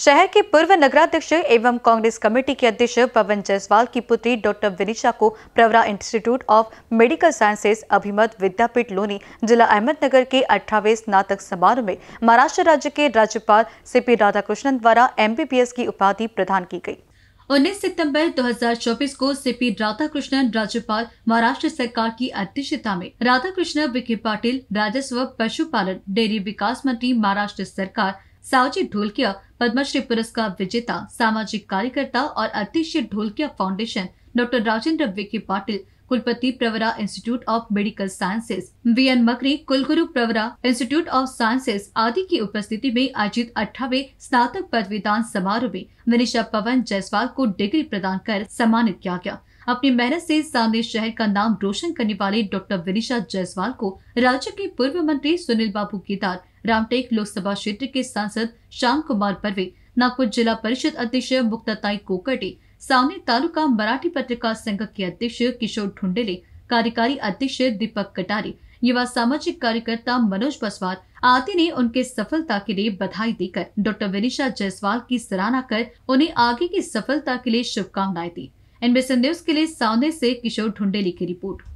शहर के पूर्व नगराध्यक्ष एवं कांग्रेस कमेटी के अध्यक्ष पवन जायसवाल की पुत्री डॉक्टर विनिशा को Pravara institute of medical sciences Abhimat Vidyapeeth Loni जिला अहमदनगर के अठारहवें स्नातक समारोह में महाराष्ट्र राज्य के राज्यपाल सीपी राधाकृष्णन द्वारा एमबीबीएस की उपाधि प्रदान की गई 19 सितंबर 2024 को सीपी राधाकृष्णन राज्यपाल महाराष्ट्र सरकार की अध्यक्षता में राधाकृष्ण विखे पाटिल राजस्व पशुपालन डेयरी विकास मंत्री महाराष्ट्र सरकार सावजी ढोलकिया पद्मश्री पुरस्कार विजेता सामाजिक कार्यकर्ता और अध्यक्ष ढोलकिया फाउंडेशन डॉक्टर राजेंद्र विखे पाटिल कुलपति Pravara institute of medical sciences V N Makri कुलगुरु प्रवरा इंस्टीट्यूट ऑफ साइंसेज आदि की उपस्थिति में आयोजित अठावे स्नातक पदवीदान समारोह में विनिशा पवन जायसवाल को डिग्री प्रदान कर सम्मानित किया गया अपनी मेहनत से सामने शहर का नाम रोशन करने वाले डॉक्टर विनिशा जायसवाल को राज्य के पूर्व मंत्री सुनील बाबू केदार रामटेक लोकसभा क्षेत्र के सांसद श्याम कुमार परवे नागपुर जिला परिषद अध्यक्ष मुक्ताताई कोकटे सामने तालुका मराठी पत्रकार संघ के अध्यक्ष किशोर ठुंडेले कार्यकारी अध्यक्ष दीपक कटारे युवा सामाजिक कार्यकर्ता मनोज बसवाल आदि ने उनके सफलता के लिए बधाई देकर डॉक्टर विनिशा जायसवाल की सराहना कर उन्हें आगे की सफलता के लिए शुभकामनाएं दी एनबीसी न्यूज के लिए सामने से किशोर ढुंडेली की रिपोर्ट